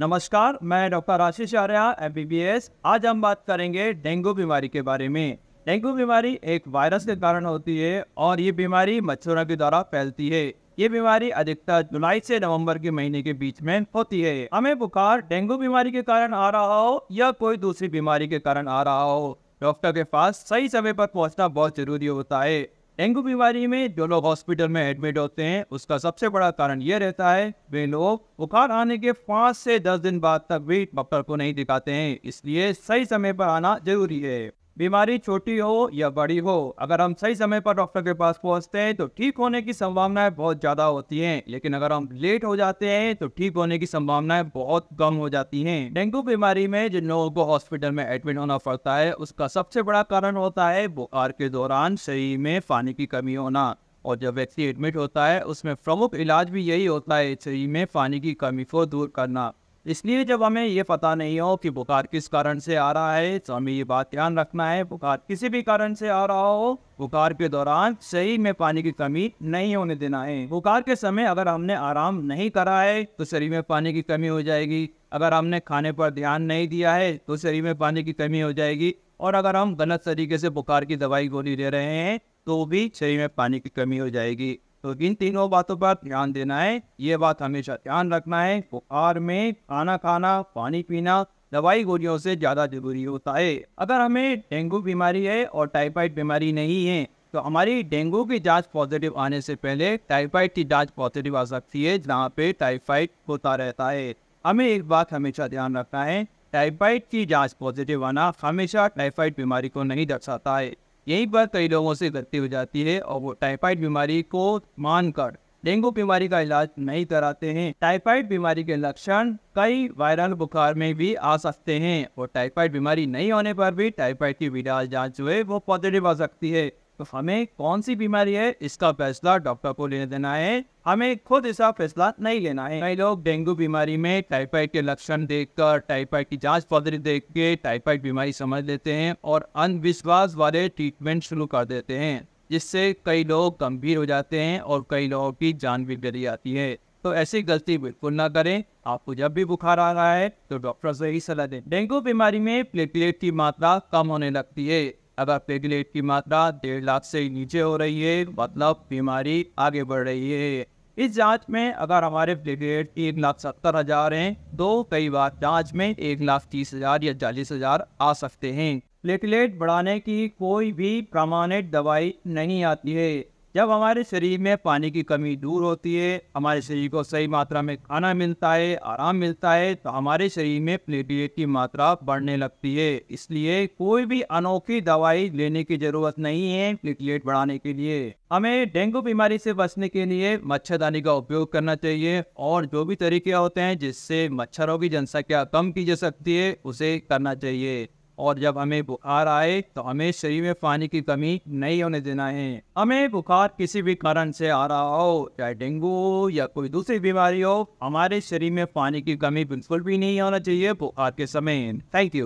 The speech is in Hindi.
नमस्कार मैं डॉक्टर आशीष आर्या एमबीबीएस आज हम बात करेंगे डेंगू बीमारी के बारे में डेंगू बीमारी एक वायरस के कारण होती है और ये बीमारी मच्छरों के द्वारा फैलती है ये बीमारी अधिकतर जुलाई से नवंबर के महीने के बीच में होती है हमें बुखार डेंगू बीमारी के कारण आ रहा हो या कोई दूसरी बीमारी के कारण आ रहा हो डॉक्टर के पास सही समय पर पहुंचना बहुत जरूरी होता है डेंगू बीमारी में जो लोग हॉस्पिटल में एडमिट होते हैं उसका सबसे बड़ा कारण यह रहता है वे लोग बुखार आने के पाँच से दस दिन बाद तक भी डॉक्टर को नहीं दिखाते हैं इसलिए सही समय पर आना जरूरी है बीमारी छोटी हो या बड़ी हो अगर हम सही समय पर डॉक्टर के पास पहुंचते हैं तो ठीक होने की संभावनाएं बहुत ज़्यादा होती हैं लेकिन अगर हम लेट हो जाते हैं तो ठीक होने की संभावनाएं बहुत कम हो जाती हैं डेंगू बीमारी में जिन लोगों को हॉस्पिटल में एडमिट होना पड़ता है उसका सबसे बड़ा कारण होता है बुखार के दौरान शरीर में पानी की कमी होना और जब व्यक्ति एडमिट होता है उसमें प्रमुख इलाज भी यही होता है शरीर में पानी की कमी को दूर करना इसलिए जब हमें ये पता नहीं हो कि बुखार किस कारण से आ रहा है तो हमें ये बात ध्यान रखना है बुखार किसी भी कारण से आ रहा हो बुखार के दौरान शरीर में पानी की कमी नहीं होने देना है बुखार के समय अगर हमने आराम नहीं करा है तो शरीर में पानी की कमी हो जाएगी अगर हमने खाने पर ध्यान नहीं दिया है तो शरीर में पानी की कमी हो जाएगी और अगर हम गलत तरीके से बुखार की दवाई गोली दे रहे हैं तो भी शरीर में पानी की कमी हो जाएगी तो इन तीनों बातों पर ध्यान देना है ये बात हमेशा ध्यान रखना है बुखार में खाना खाना पानी पीना दवाई गोलियों से ज़्यादा जरूरी होता है अगर हमें डेंगू बीमारी है और टाइफाइड बीमारी नहीं है तो हमारी डेंगू की जांच पॉजिटिव आने से पहले टाइफाइड की जांच पॉजिटिव आ सकती है जहाँ पे टाइफाइड होता रहता है हमें एक बात हमेशा ध्यान रखना है टाइफाइड की जांच पॉजिटिव आना हमेशा टाइफाइड बीमारी को नहीं दर्शाता है यहीं पर कई लोगों से गलती हो जाती है और वो टाइफाइड बीमारी को मानकर डेंगू बीमारी का इलाज नहीं कराते हैं टाइफाइड बीमारी के लक्षण कई वायरल बुखार में भी आ सकते हैं और टाइफाइड बीमारी नहीं होने पर भी टाइफाइड की विराल जांच हुए वो पॉजिटिव आ सकती है तो हमें कौन सी बीमारी है इसका फैसला डॉक्टर को लेने देना है हमें खुद इसका फैसला नहीं लेना है कई लोग डेंगू बीमारी में टाइफाइड के लक्षण देखकर टाइफाइड की जांच पद्धति देख के टाइफाइड बीमारी समझ लेते हैं और अंधविश्वास वाले ट्रीटमेंट शुरू कर देते हैं जिससे कई लोग गंभीर हो जाते हैं और कई लोगों की जान भी चली जाती है तो ऐसी गलती बिल्कुल ना करें आपको जब भी बुखार आ रहा है तो डॉक्टर से ही सलाह दें डेंगू बीमारी में प्लेटलेट की मात्रा कम होने लगती है अगर प्लेटलेट की मात्रा डेढ़ लाख से नीचे हो रही है मतलब बीमारी आगे बढ़ रही है इस जांच में अगर हमारे प्लेटलेट एक लाख सत्तर हजार है तो कई बार जांच में एक लाख तीस हजार या चालीस हजार आ सकते हैं प्लेटलेट बढ़ाने की कोई भी प्रमाणित दवाई नहीं आती है जब हमारे शरीर में पानी की कमी दूर होती है हमारे शरीर को सही मात्रा में खाना मिलता है आराम मिलता है तो हमारे शरीर में प्लेटलेट की मात्रा बढ़ने लगती है इसलिए कोई भी अनोखी दवाई लेने की जरूरत नहीं है प्लेटलेट बढ़ाने के लिए हमें डेंगू बीमारी से बचने के लिए मच्छरदानी का उपयोग करना चाहिए और जो भी तरीके होते हैं जिससे मच्छरों की जनसंख्या कम की जा सकती है उसे करना चाहिए और जब हमें बुखार आए तो हमें शरीर में पानी की कमी नहीं होने देना है हमें बुखार किसी भी कारण से आ रहा हो चाहे डेंगू हो या कोई दूसरी बीमारी हो हमारे शरीर में पानी की कमी बिल्कुल भी नहीं होना चाहिए बुखार के समय थैंक यू